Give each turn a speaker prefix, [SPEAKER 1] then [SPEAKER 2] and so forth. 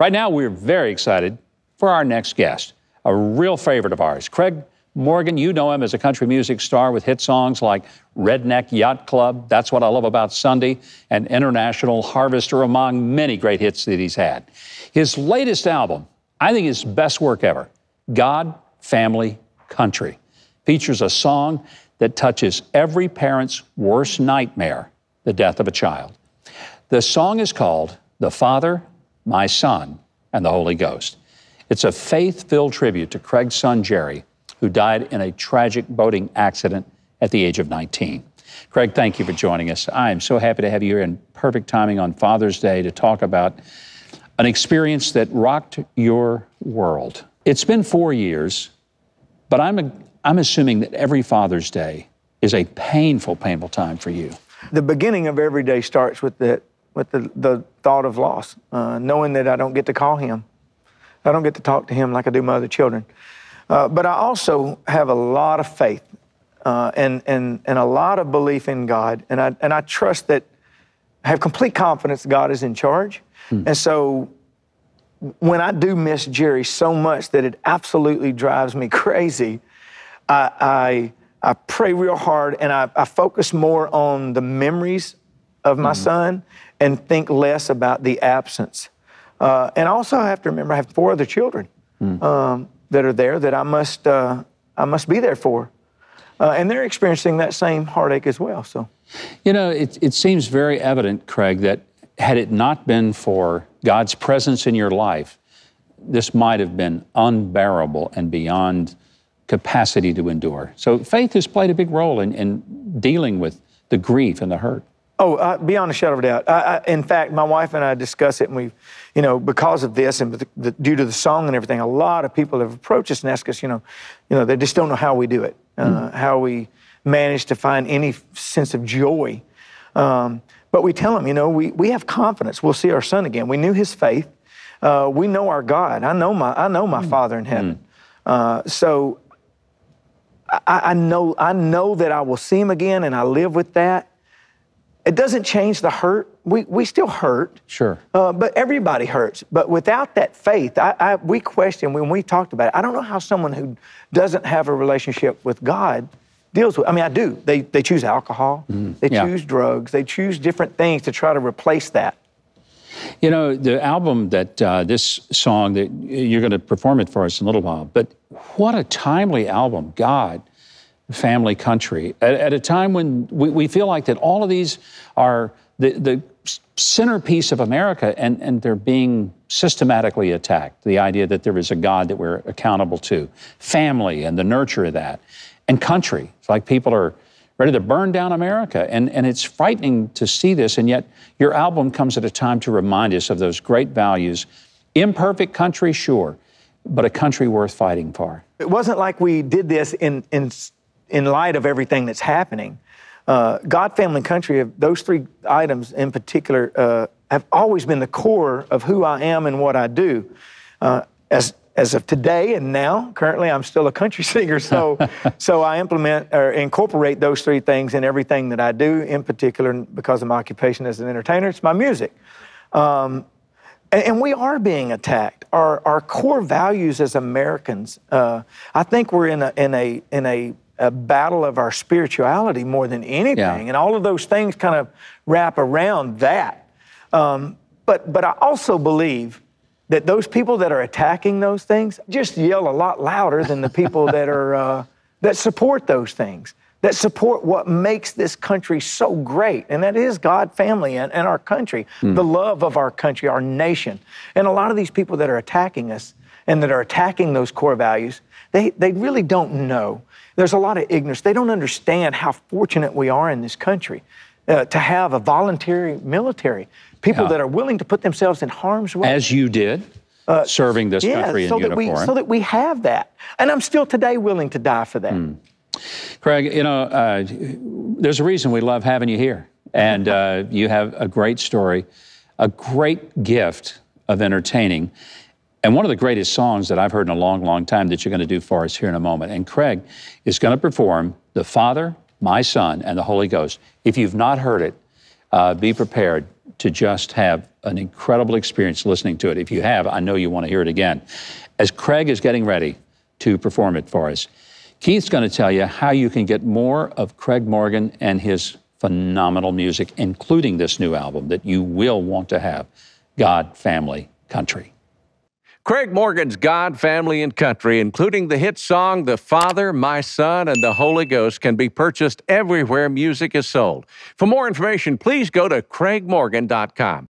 [SPEAKER 1] Right now, we're very excited for our next guest, a real favorite of ours. Craig Morgan, you know him as a country music star with hit songs like Redneck Yacht Club, That's What I Love About Sunday, and International Harvester, among many great hits that he's had. His latest album, I think his best work ever, God, Family, Country, features a song that touches every parent's worst nightmare the death of a child. The song is called The Father my son, and the Holy Ghost. It's a faith filled tribute to Craig's son, Jerry, who died in a tragic boating accident at the age of 19. Craig, thank you for joining us. I am so happy to have you here in perfect timing on Father's Day to talk about an experience that rocked your world. It's been four years, but I'm, a, I'm assuming that every Father's Day is a painful, painful time for you.
[SPEAKER 2] The beginning of every day starts with the, with the, the thought of loss, uh, knowing that I don't get to call him. I don't get to talk to him like I do my other children. Uh, but I also have a lot of faith uh, and, and, and a lot of belief in God. And I, and I trust that, I have complete confidence God is in charge. Hmm. And so when I do miss Jerry so much that it absolutely drives me crazy, I, I, I pray real hard and I, I focus more on the memories of my mm-hmm. son and think less about the absence. Uh, and also, I have to remember I have four other children mm. um, that are there that I must uh, I must be there for, uh, and they're experiencing that same heartache as well. So, you know, it
[SPEAKER 1] it seems very evident, Craig, that had it not been for God's presence in your life, this might have been unbearable and beyond capacity to endure. So, faith has played a big role in, in dealing with the grief and the hurt.
[SPEAKER 2] Oh, uh, beyond a shadow of a doubt. I, I, in fact, my wife and I discuss it, and we, you know, because of this and the, the, due to the song and everything, a lot of people have approached us and asked us, you know, you know, they just don't know how we do it, uh, mm how we manage to find any sense of joy. Um, but we tell them, you know, we, we have confidence. We'll see our son again. We knew his faith. Uh, we know our God. I know my I know my mm Father in hmm. heaven. mm so I, I know I know that I will see him again, and I live with that. It doesn't change the hurt. We, we still hurt. Sure. Uh, but everybody hurts. But without that faith, I, I, we question when we talked about it. I don't know how someone who doesn't have a relationship with God deals with. I mean, I do. They, they choose alcohol,
[SPEAKER 1] mm, they yeah. choose
[SPEAKER 2] drugs, they choose different things to try to replace that.
[SPEAKER 1] You know, the album that uh, this song that uh, you're going to perform it for us in a little while, but what a timely album. God family country at, at a time when we, we, feel like that all of these are the, the centerpiece of America and, and they're being systematically attacked. The idea that there is a God that we're accountable to, family and the nurture of that, and country. It's like people are ready to burn down America. And, and it's frightening to see this. And yet, your album comes at a time to remind us of those great values. Imperfect country, sure, but a country worth fighting for.
[SPEAKER 2] It wasn't like we did this in, in in light of everything that's happening, uh, God, family, country, those three items in particular uh, have always been the core of who I am and what I do. Uh, as, as of today and now, currently, I'm still a country singer, so, so I implement or incorporate those three things in everything that I do, in particular because of my occupation as an entertainer, it's my music. Um, and, we are being attacked. Our, our core values as Americans, uh, I think we're in a, in a, in a a battle of our spirituality more than anything. Yeah. And all of those things kind of wrap around that. Um, but, but I also believe that those people that are attacking those things just yell a lot louder than the people that, are, uh, that support those things that support what makes this country so great, and that is God, family, and, and our country, mm. the love of our country, our nation. And a lot of these people that are attacking us and that are attacking those core values, they, they really don't know. There's a lot of ignorance. They don't understand how fortunate we are in this country uh, to have a voluntary military, people yeah. that are willing to put themselves in harm's way.
[SPEAKER 1] As you did. Uh, serving this yeah, country in so uniform. That we, so
[SPEAKER 2] that we have that. And I'm still today willing to die for that. Mm.
[SPEAKER 1] Craig, you know, uh, there's a reason we love having you here. And uh, you have a great story, a great gift of entertaining, and one of the greatest songs that I've heard in a long, long time that you're going to do for us here in a moment. And Craig is going to perform The Father, My Son, and the Holy Ghost. If you've not heard it, uh, be prepared to just have an incredible experience listening to it. If you have, I know you want to hear it again. As Craig is getting ready to perform it for us, Keith's going to tell you how you can get more of Craig Morgan and his phenomenal music, including this new album that you will want to have God, Family, Country. Craig Morgan's God, Family, and Country, including the hit song The Father, My Son, and the Holy Ghost, can be purchased everywhere music is sold. For more information, please go to craigmorgan.com.